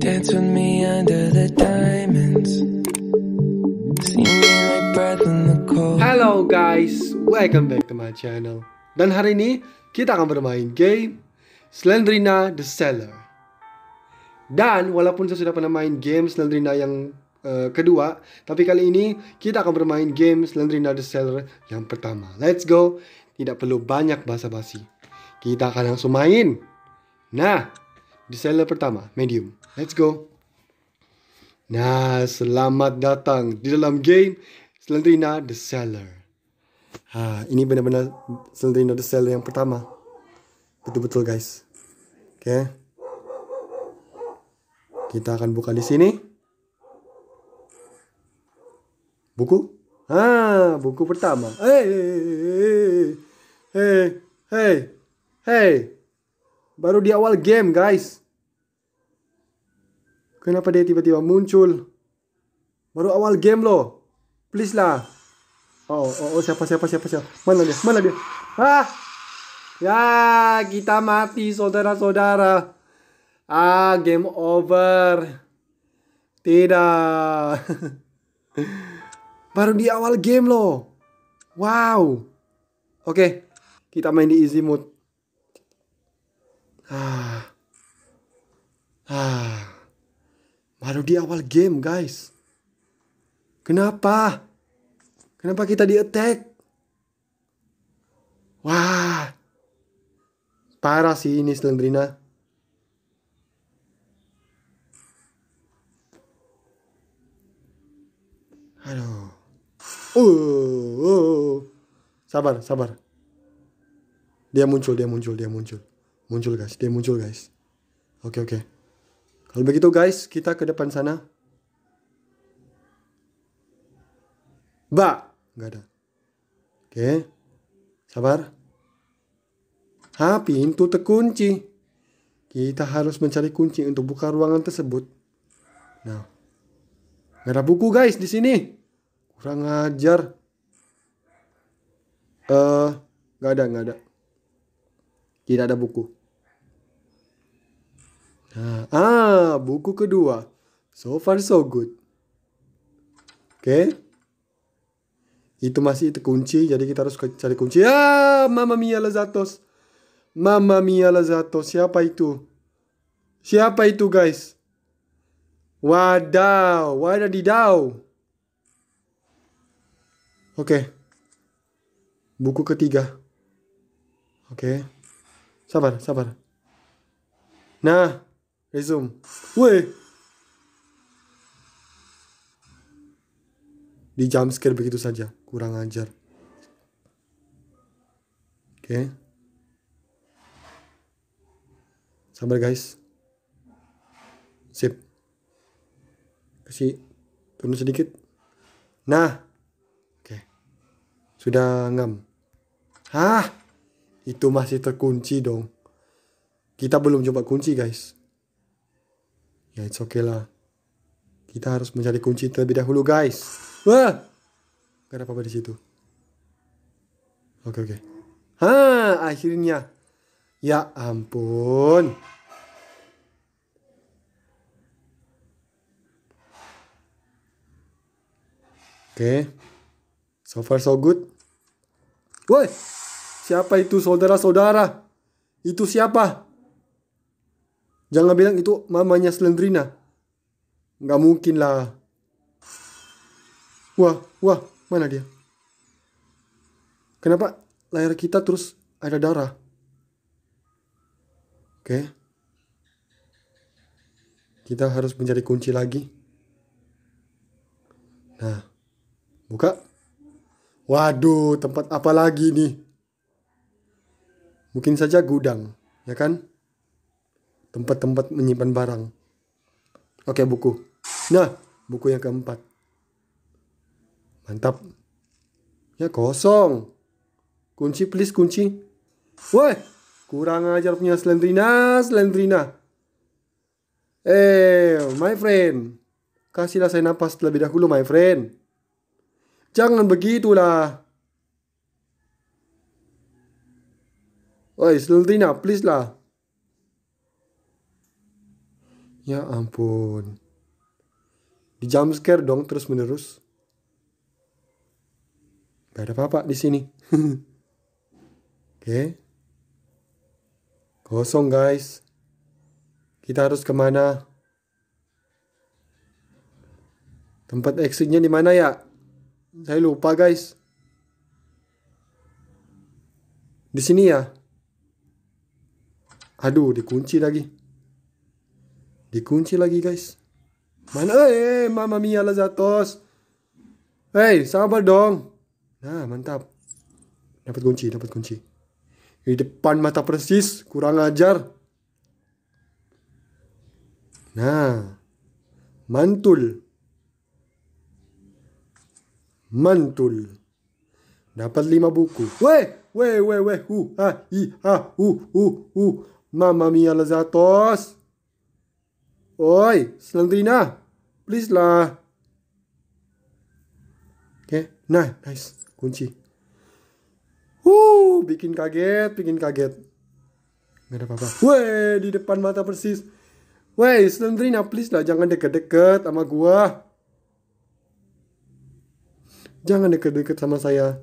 Dance with me under the diamonds. me like breath in the cold. Hello guys, welcome back to my channel. Dan hari ini kita akan bermain game Slendrina the Seller. Dan walaupun saya sudah pernah main game Slendrina yang uh, kedua, tapi kali ini kita akan bermain game Slendrina the Seller yang pertama. Let's go. Tidak perlu banyak basa-basi. Kita akan langsung main. Nah, di seller pertama, medium. Let's go. Nah, selamat datang di dalam game Slendrina The Seller. Ah, ini benar-benar Slendrina The Seller yang pertama. Betul-betul guys. Oke. Okay. Kita akan buka di sini. Buku? Ah, buku pertama. Hey, hey, hey, hey, hey. Baru di awal game guys Kenapa dia tiba-tiba muncul? Baru awal game loh. Please lah. Oh, oh, oh, siapa, siapa, siapa, siapa. Mana dia? Mana dia? Ah! Ya, kita mati, saudara-saudara. Ah, game over. Tidak. Baru di awal game loh. Wow. Oke, kita main di easy mode. Ah. Ah. Baru di awal game, guys. Kenapa? Kenapa kita di attack? Wah. Parah sih ini Slendrina. Aduh. Uh, uh, uh, Sabar, sabar. Dia muncul, dia muncul, dia muncul. Muncul guys, dia muncul guys. Oke, okay, oke. Okay. Kalau begitu guys, kita ke depan sana. Ba, nggak ada. Oke, sabar. Ha, pintu terkunci. Kita harus mencari kunci untuk buka ruangan tersebut. Nah, nggak ada buku guys di sini. Kurang ajar. Eh, uh, nggak ada, nggak ada. Tidak ada buku. Ah, ah, buku kedua. So far so good. Oke. Okay. Itu masih itu kunci, jadi kita harus cari kunci. Ah, Mama Mia Lazatos. Mama Mia Lazatos, siapa itu? Siapa itu, guys? Wadaw, wadadidaw. Oke. Okay. Buku ketiga. Oke. Okay. Sabar, sabar. Nah, Resume. Woi. Di jump scare begitu saja, kurang ajar. Oke. Okay. Sabar guys. Sip. Kasih turun sedikit. Nah. Oke. Okay. Sudah ngam. Hah? Itu masih terkunci dong. Kita belum coba kunci guys. Ya it's okay lah. Kita harus mencari kunci terlebih dahulu guys. Wah, gak ada apa-apa di situ. Oke okay, oke. Okay. Hah, akhirnya. Ya ampun. Oke. Okay. So far so good. Woi, siapa itu saudara-saudara? Itu siapa? Jangan bilang itu mamanya Slendrina. Nggak mungkin lah. Wah, wah, mana dia? Kenapa layar kita terus ada darah? Oke. Kita harus mencari kunci lagi. Nah, buka. Waduh, tempat apa lagi nih? Mungkin saja gudang, ya kan? tempat-tempat menyimpan barang. Oke, buku. Nah, buku yang keempat. Mantap. Ya kosong. Kunci please kunci. Woi, kurang ajar punya Slendrina, Slendrina. Eh, my friend. Kasihlah saya nafas terlebih dahulu, my friend. Jangan begitulah. Woi, Slendrina, please lah. Ya ampun. Di jump scare dong terus menerus. Gak ada apa-apa di sini. Oke. Okay. Kosong guys. Kita harus kemana? Tempat exitnya di mana ya? Saya lupa guys. Di sini ya? Aduh, dikunci lagi. Dikunci lagi guys. Mana eh, eh Mama Mia Lazatos. Hei, eh, sabar dong. Nah, mantap. Dapat kunci, dapat kunci. Di depan mata persis, kurang ajar. Nah, mantul. Mantul. Dapat lima buku. Weh, weh, weh, weh. Hu, ha, i, ha, hu, hu, hu. Mama mia lazatos. Oi, Slendrina, please lah. Oke, okay. nah, nice. Kunci. Woo, bikin kaget, bikin kaget. Gak ada apa-apa. Weh, di depan mata persis. Weh, Slendrina, please lah, jangan deket-deket sama gua. Jangan deket-deket sama saya.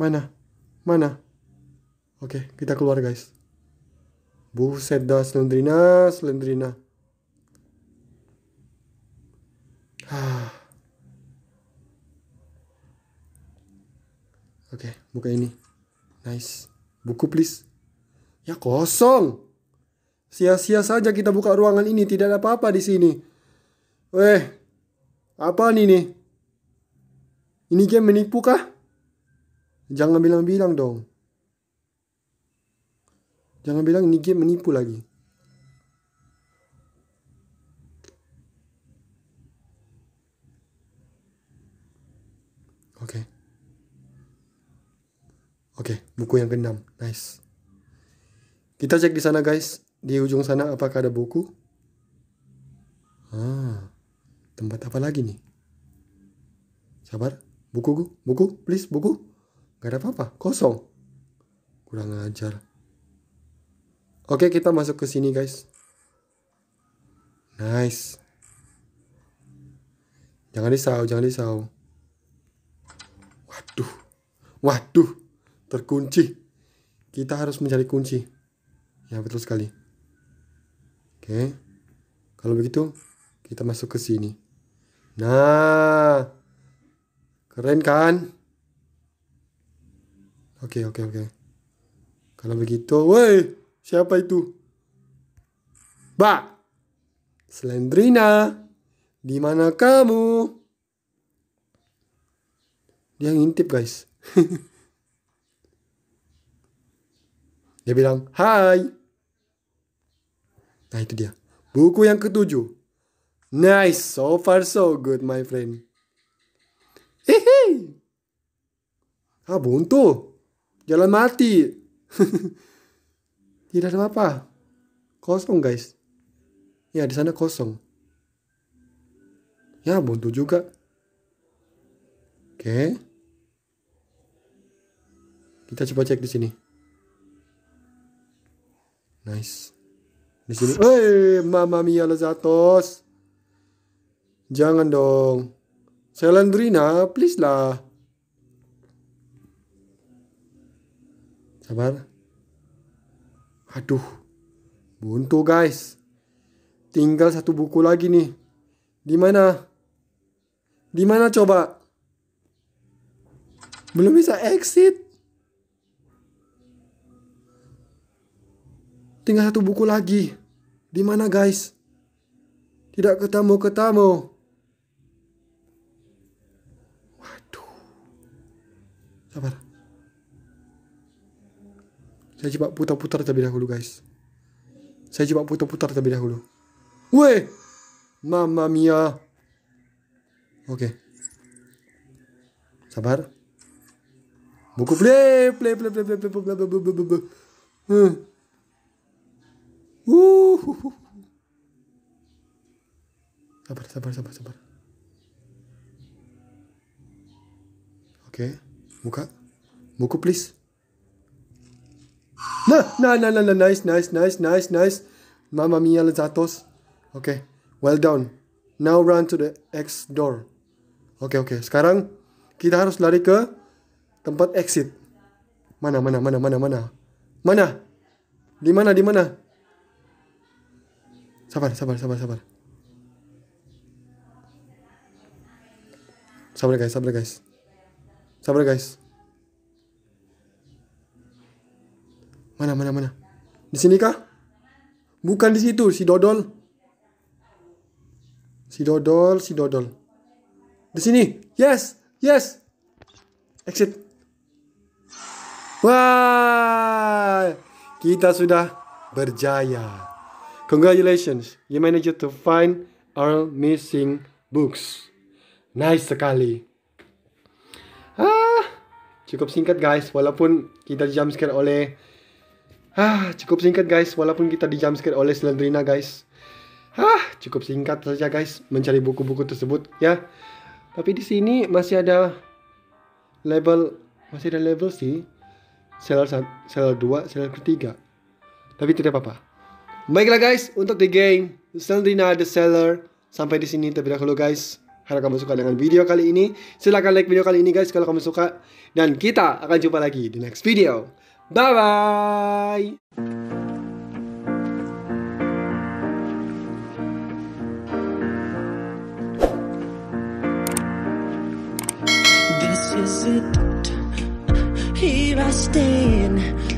Mana? Mana? Oke, okay, kita keluar guys. Buset dah selendrina, selendrina. Oke, okay, buka ini. Nice. Buku please. Ya kosong. Sia-sia saja kita buka ruangan ini, tidak ada apa-apa di sini. Weh, apa nih nih? Ini game menipu kah? Jangan bilang-bilang dong. Jangan bilang ini game menipu lagi. Oke. Okay. Oke, okay, buku yang keenam. Nice. Kita cek di sana guys. Di ujung sana apakah ada buku? Ah, tempat apa lagi nih? Sabar, buku, buku, please, buku. Gak ada apa-apa, kosong. Kurang ajar. Oke, kita masuk ke sini, guys. Nice. Jangan risau, jangan risau. Waduh. Waduh, terkunci. Kita harus mencari kunci. Ya, betul sekali. Oke. Kalau begitu, kita masuk ke sini. Nah. Keren kan? Oke, oke, oke. Kalau begitu, woi. Siapa itu? Ba. Slendrina, di mana kamu? Dia ngintip, guys. dia bilang, "Hai." Nah, itu dia. Buku yang ketujuh. Nice, so far so good, my friend. Hehe. Ah, buntu. Jalan mati. Tidak ada apa-apa. Kosong guys. Ya di sana kosong. Ya buntu juga. Oke. Kita coba cek di sini. Nice. Di sini. Hey, Mama Mia Lezatos. Jangan dong. Selendrina, please lah. Sabar. Aduh, buntu guys. Tinggal satu buku lagi nih. Di mana? Di mana coba? Belum bisa exit. Tinggal satu buku lagi. Di mana guys? Tidak ketemu-ketemu. Waduh. Sabar. Saya coba putar-putar terlebih dahulu guys. Saya coba putar-putar terlebih dahulu. Weh! Mamma mia. Oke. Okay. Sabar. Buku play, play, play, play, play, play, play, play, play, play, Sabar, sabar, sabar, sabar. Oke, okay. buka. Buku please. No, no, no, no, no, nice, nice, nice, nice, nice. Mamma mia, Lezatos. Okay, well done. Now run to the X door. Oke, okay, oke. Okay. Sekarang kita harus lari ke tempat exit. Mana, mana, mana, mana, mana. Mana? Di mana, di mana? Sabar, sabar, sabar, sabar. Sabar guys, sabar guys. Sabar guys. Mana mana mana? Di sini kah? Bukan di situ si Dodol. Si Dodol, si Dodol. Di sini. Yes, yes. Exit. Wah, kita sudah berjaya. Congratulations, you managed to find our missing books. Nice sekali. Ah, cukup singkat guys, walaupun kita jumpscare oleh Ah, cukup singkat guys, walaupun kita jumpscare oleh Slendrina guys. Ah, cukup singkat saja guys mencari buku-buku tersebut ya. Tapi di sini masih ada level masih ada level sih. Seller 1, seller 2, seller ketiga. Tapi tidak apa-apa. Baiklah guys, untuk the game Slendrina the Seller sampai di sini terlebih dahulu guys. Harap kamu suka dengan video kali ini. Silahkan like video kali ini guys kalau kamu suka. Dan kita akan jumpa lagi di next video. Bye bye. is it? Here I stand.